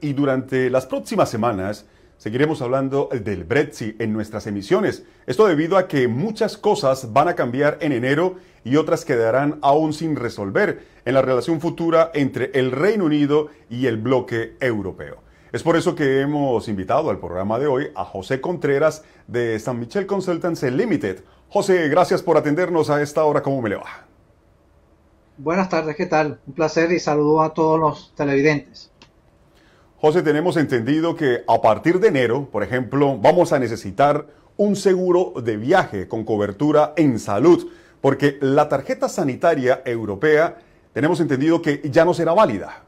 y durante las próximas semanas seguiremos hablando del Brexit en nuestras emisiones. Esto debido a que muchas cosas van a cambiar en enero y otras quedarán aún sin resolver en la relación futura entre el Reino Unido y el bloque europeo. Es por eso que hemos invitado al programa de hoy a José Contreras de San Michel Consultants Limited. José, gracias por atendernos a esta hora. ¿Cómo me le va? Buenas tardes, ¿qué tal? Un placer y saludo a todos los televidentes. José, tenemos entendido que a partir de enero, por ejemplo, vamos a necesitar un seguro de viaje con cobertura en salud, porque la tarjeta sanitaria europea tenemos entendido que ya no será válida.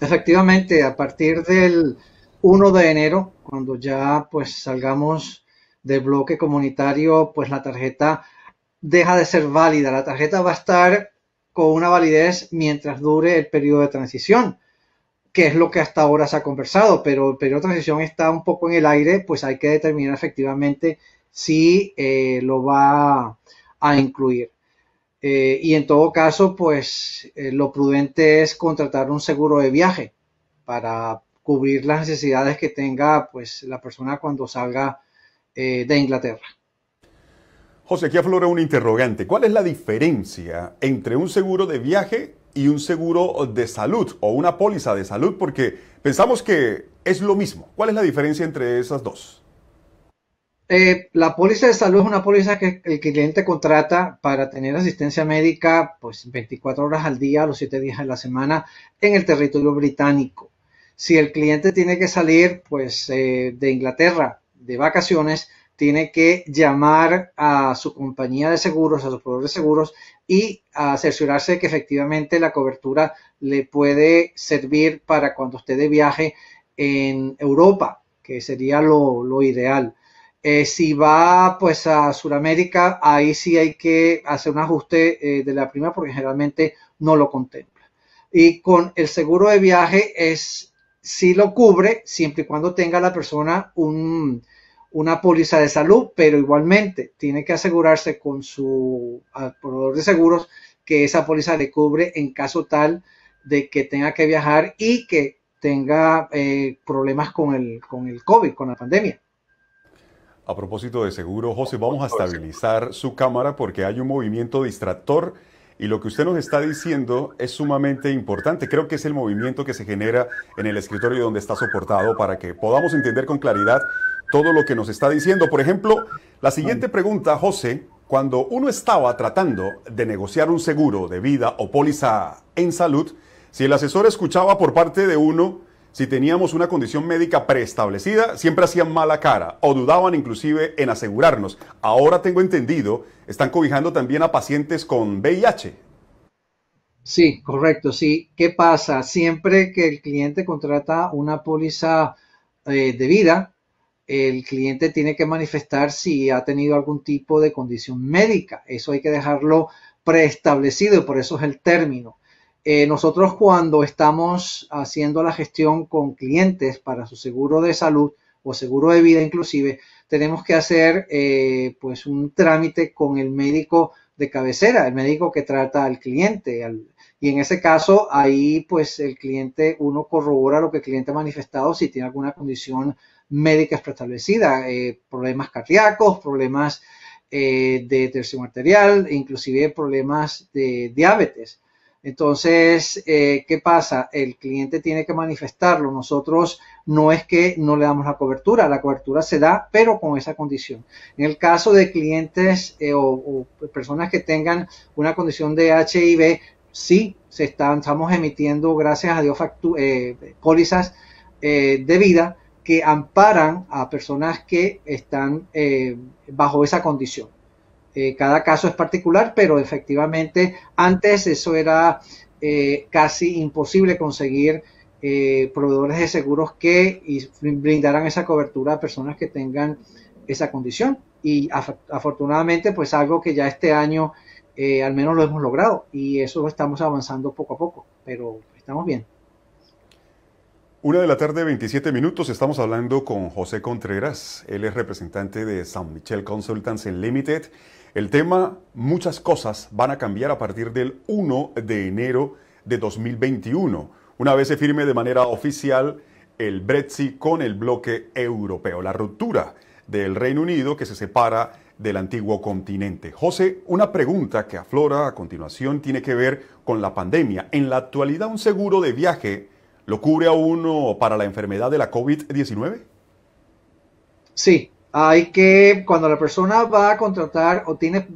Efectivamente, a partir del 1 de enero, cuando ya pues salgamos del bloque comunitario, pues la tarjeta deja de ser válida. La tarjeta va a estar con una validez mientras dure el periodo de transición que es lo que hasta ahora se ha conversado, pero el periodo de transición está un poco en el aire, pues hay que determinar efectivamente si eh, lo va a incluir. Eh, y en todo caso, pues eh, lo prudente es contratar un seguro de viaje para cubrir las necesidades que tenga pues la persona cuando salga de Inglaterra. José, aquí aflora un interrogante. ¿Cuál es la diferencia entre un seguro de viaje y un seguro de salud o una póliza de salud porque pensamos que es lo mismo. ¿Cuál es la diferencia entre esas dos? Eh, la póliza de salud es una póliza que el cliente contrata para tener asistencia médica pues 24 horas al día, los 7 días de la semana en el territorio británico. Si el cliente tiene que salir pues eh, de Inglaterra de vacaciones, tiene que llamar a su compañía de seguros, a su proveedor de seguros y a de que efectivamente la cobertura le puede servir para cuando usted de viaje en Europa, que sería lo, ideal. Eh, si va pues a Sudamérica, ahí sí hay que hacer un ajuste eh, de la prima porque generalmente no lo contempla. Y con el seguro de viaje es si lo cubre siempre y cuando tenga la persona un, una póliza de salud, pero igualmente tiene que asegurarse con su ah, proveedor de seguros que esa póliza le cubre en caso tal de que tenga que viajar y que tenga eh, problemas con el, con el COVID, con la pandemia. A propósito de seguro, José, vamos a estabilizar su cámara porque hay un movimiento distractor y lo que usted nos está diciendo es sumamente importante. Creo que es el movimiento que se genera en el escritorio donde está soportado para que podamos entender con claridad todo lo que nos está diciendo. Por ejemplo, la siguiente pregunta, José, cuando uno estaba tratando de negociar un seguro de vida o póliza en salud, si el asesor escuchaba por parte de uno si teníamos una condición médica preestablecida, siempre hacían mala cara o dudaban inclusive en asegurarnos. Ahora tengo entendido, están cobijando también a pacientes con VIH. Sí, correcto, sí. ¿Qué pasa? Siempre que el cliente contrata una póliza eh, de vida, el cliente tiene que manifestar si ha tenido algún tipo de condición médica. Eso hay que dejarlo preestablecido y por eso es el término. Eh, nosotros cuando estamos haciendo la gestión con clientes para su seguro de salud o seguro de vida inclusive, tenemos que hacer eh, pues un trámite con el médico de cabecera, el médico que trata al cliente. y en ese caso, ahí pues el cliente, uno corrobora lo que el cliente ha manifestado, si tiene alguna condición médicas preestablecidas, eh, problemas cardíacos, problemas eh, de tensión arterial, e inclusive problemas de diabetes. Entonces, eh, ¿qué pasa? El cliente tiene que manifestarlo. Nosotros no es que no le damos la cobertura, la cobertura se da, pero con esa condición. En el caso de clientes o, personas que tengan una condición de HIV, sí, se estamos emitiendo, gracias a Dios, eh, pólizas de vida que amparan a personas que están eh, bajo esa condición. Eh, cada caso es particular, pero efectivamente antes eso era eh, casi imposible conseguir proveedores de seguros que brindaran esa cobertura a personas que tengan esa condición. Y afortunadamente, pues algo que ya este año al menos lo hemos logrado y eso estamos avanzando poco a poco, pero estamos bien. Una de la tarde, 27 minutos, estamos hablando con José Contreras. Él es representante de San Michel Consultants Limited. El tema, muchas cosas van a cambiar a partir del 1 de enero de 2021, una vez se firme de manera oficial el Brexit con el bloque europeo, la ruptura del Reino Unido que se separa del antiguo continente. José, una pregunta que aflora a continuación tiene que ver con la pandemia. En la actualidad, un seguro de viaje ¿Lo cubre a uno para la enfermedad de la COVID-19? Sí, hay que, cuando la persona va a contratar o tiene,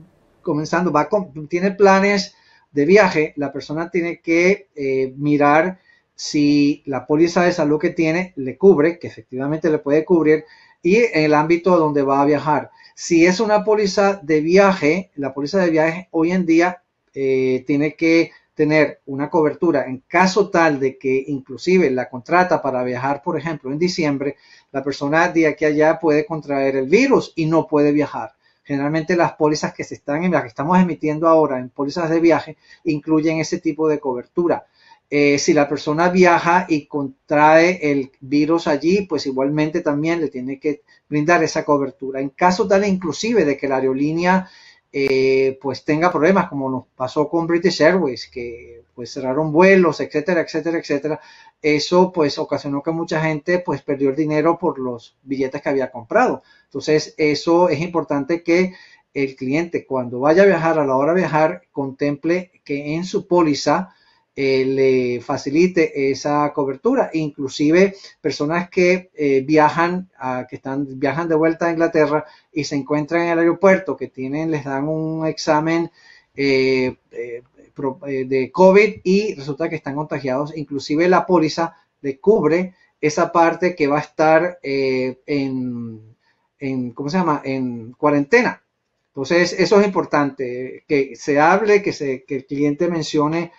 comenzando, va tiene planes de viaje, la persona tiene que eh, mirar si la póliza de salud que tiene le cubre, que efectivamente le puede cubrir, y en el ámbito donde va a viajar. Si es una póliza de viaje, la póliza de viaje hoy en día eh, tiene que tener una cobertura en caso tal de que inclusive la contrata para viajar, por ejemplo, en diciembre, la persona de aquí allá puede contraer el virus y no puede viajar. Generalmente las pólizas que se están las que estamos emitiendo ahora en pólizas de viaje incluyen ese tipo de cobertura. Eh, si la persona viaja y contrae el virus allí, pues igualmente también le tiene que brindar esa cobertura. En caso tal inclusive de que la aerolínea eh, pues tenga problemas, como nos pasó con British Airways, que pues cerraron vuelos, etcétera, etcétera, etcétera. Eso pues ocasionó que mucha gente pues perdió el dinero por los billetes que había comprado. Entonces eso es importante que el cliente cuando vaya a viajar, a la hora de viajar, contemple que en su póliza eh, le facilite esa cobertura. Inclusive personas que eh, viajan, ah, que están, viajan de vuelta a Inglaterra y se encuentran en el aeropuerto, que tienen, les dan un examen eh, de COVID y resulta que están contagiados. Inclusive la póliza le cubre esa parte que va a estar en, en, ¿cómo se llama?, en cuarentena. Entonces, eso es importante, que se hable, que, se, que el cliente mencione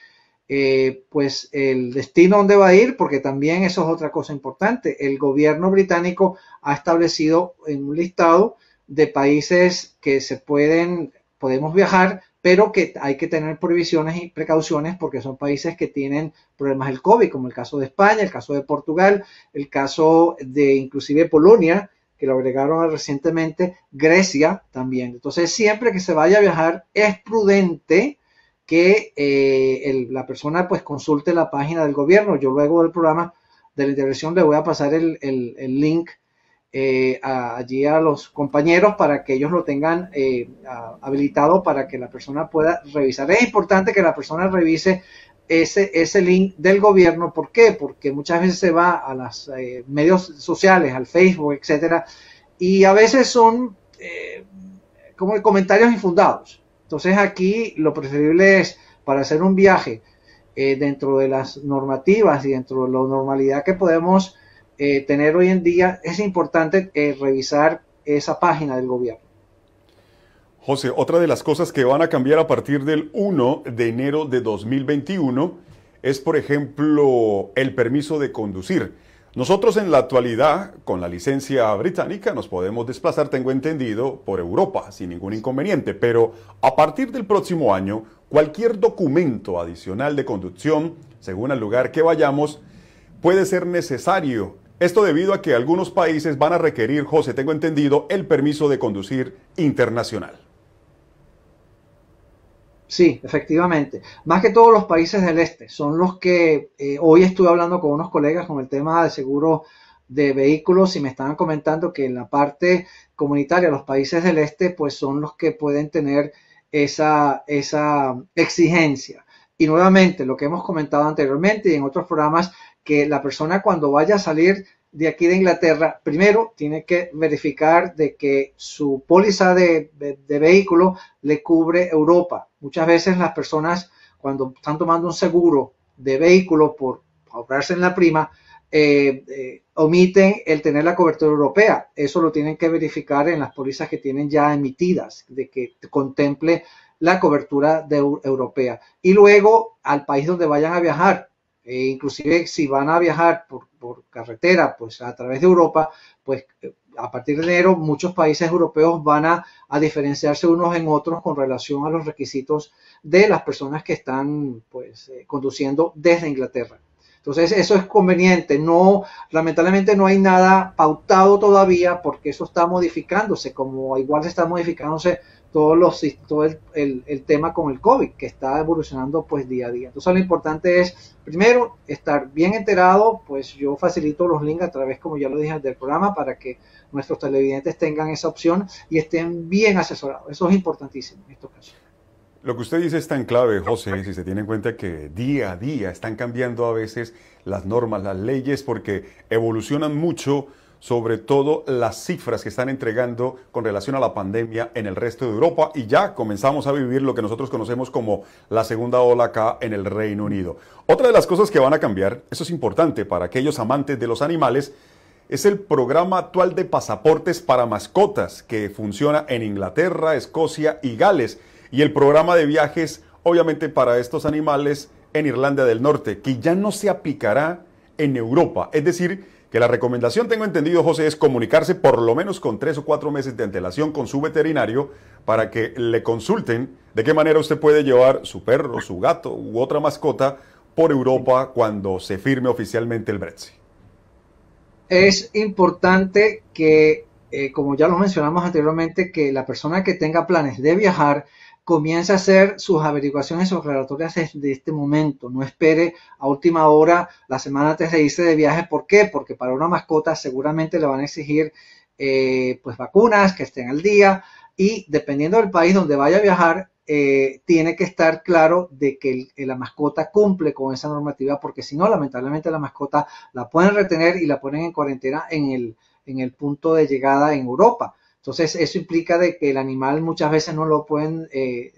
eh, pues el destino donde va a ir, porque también eso es otra cosa importante. El gobierno británico ha establecido en un listado de países que se pueden, podemos viajar, pero que hay que tener prohibiciones y precauciones porque son países que tienen problemas del COVID, como el caso de España, el caso de Portugal, el caso de inclusive Polonia, que lo agregaron recientemente, Grecia también. Entonces, siempre que se vaya a viajar, es prudente que eh, la persona pues consulte la página del gobierno. Yo luego del programa de la intervención le voy a pasar el, link eh, allí a los compañeros para que ellos lo tengan eh, habilitado para que la persona pueda revisar. Es importante que la persona revise ese, ese link del gobierno. ¿Por qué? Porque muchas veces se va a los medios sociales, al Facebook, etcétera, y a veces son como comentarios infundados entonces aquí lo preferible es para hacer un viaje eh, dentro de las normativas y dentro de la normalidad que podemos eh, tener hoy en día, es importante eh, revisar esa página del gobierno. José, otra de las cosas que van a cambiar a partir del 1 de enero de 2021 es, por ejemplo, el permiso de conducir. Nosotros en la actualidad, con la licencia británica, nos podemos desplazar, tengo entendido, por Europa sin ningún inconveniente, pero a partir del próximo año, cualquier documento adicional de conducción, según el lugar que vayamos, puede ser necesario. Esto debido a que algunos países van a requerir, José, tengo entendido, el permiso de conducir internacional. Sí, efectivamente. Más que todos los países del este son los que eh, hoy estuve hablando con unos colegas con el tema de seguro de vehículos y me estaban comentando que en la parte comunitaria, los países del este, pues son los que pueden tener esa exigencia. Y nuevamente, lo que hemos comentado anteriormente y en otros programas, que la persona cuando vaya a salir de aquí de Inglaterra, primero tiene que verificar de que su póliza de, vehículo le cubre Europa. Muchas veces las personas cuando están tomando un seguro de vehículo por ahorrarse en la prima, eh, eh, omiten el tener la cobertura europea. Eso lo tienen que verificar en las pólizas que tienen ya emitidas, de que contemple la cobertura europea. Y luego al país donde vayan a viajar, e inclusive si van a viajar por, carretera, pues a través de Europa, pues eh, a partir de enero muchos países europeos van a, diferenciarse unos en otros con relación a los requisitos de las personas que están pues eh, conduciendo desde Inglaterra. Entonces eso es conveniente. No, lamentablemente no hay nada pautado todavía porque eso está modificándose, como igual se está modificándose todo el, el, tema con el COVID, que está evolucionando pues día a día. Entonces lo importante es, primero, estar bien enterado, pues yo facilito los links a través, como ya lo dije, del programa para que nuestros televidentes tengan esa opción y estén bien asesorados. Eso es importantísimo en estos casos. Lo que usted dice es tan clave, José, si se tiene en cuenta que día a día están cambiando a veces las normas, las leyes, porque evolucionan mucho, sobre todo las cifras que están entregando con relación a la pandemia en el resto de Europa y ya comenzamos a vivir lo que nosotros conocemos como la segunda ola acá en el Reino Unido. Otra de las cosas que van a cambiar, eso es importante para aquellos amantes de los animales, es el programa actual de pasaportes para mascotas que funciona en Inglaterra, Escocia y Gales y el programa de viajes, obviamente, para estos animales en Irlanda del Norte, que ya no se aplicará en Europa. Es decir, que la recomendación, tengo entendido, José, es comunicarse por lo menos con tres o cuatro meses de antelación con su veterinario para que le consulten de qué manera usted puede llevar su perro, su gato u otra mascota por Europa cuando se firme oficialmente el Brexit. Es importante que, eh, como ya lo mencionamos anteriormente, que la persona que tenga planes de viajar comienza a hacer sus averiguaciones, sus declaratorias desde este momento. No espere a última hora, la semana antes de irse de viaje. ¿Por qué? Porque para una mascota seguramente le van a exigir eh, pues vacunas, que estén al día y dependiendo del país donde vaya a viajar, eh, tiene que estar claro de que eh, la mascota cumple con esa normativa, porque si no, lamentablemente la mascota la pueden retener y la ponen en cuarentena en el, en el punto de llegada en Europa. Entonces, eso implica de que el animal muchas veces no lo pueden, eh,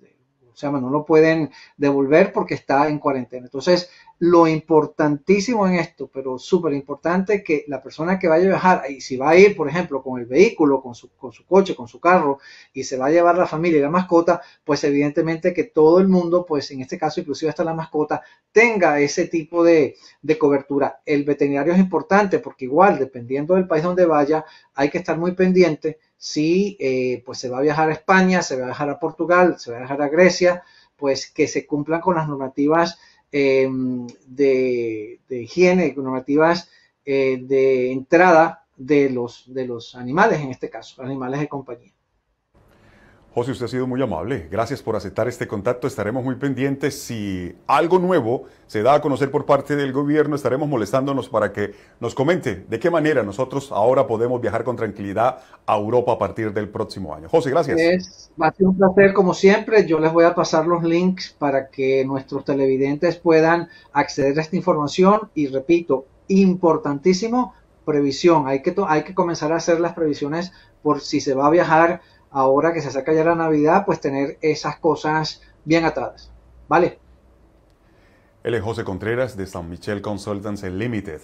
eh, o sea, no lo pueden devolver porque está en cuarentena. Entonces, lo importantísimo en esto, pero súper importante, que la persona que vaya a viajar, y si va a ir, por ejemplo, con el vehículo, con su, coche, con su carro, y se va a llevar la familia y la mascota, pues evidentemente que todo el mundo, pues en este caso inclusive hasta la mascota, tenga ese tipo de, cobertura. El veterinario es importante porque igual, dependiendo del país donde vaya, hay que estar muy pendiente si eh, pues se va a viajar a España, se va a viajar a Portugal, se va a viajar a Grecia, pues que se cumplan con las normativas Em, de, de, higiene, normativas eh, de entrada de los, de los animales, en este caso, animales de compañía. José, usted ha sido muy amable. Gracias por aceptar este contacto. Estaremos muy pendientes. Si algo nuevo se da a conocer por parte del gobierno, estaremos molestándonos para que nos comente de qué manera nosotros ahora podemos viajar con tranquilidad a Europa a partir del próximo año. José, gracias. Es, a ser un placer, como siempre. Yo les voy a pasar los links para que nuestros televidentes puedan acceder a esta información. Y repito, importantísimo, previsión. Hay que, hay que comenzar a hacer las previsiones por si se va a viajar ahora que se acerca ya la Navidad, pues tener esas cosas bien atadas. ¿Vale? Él es José Contreras de San Michel Consultants Limited.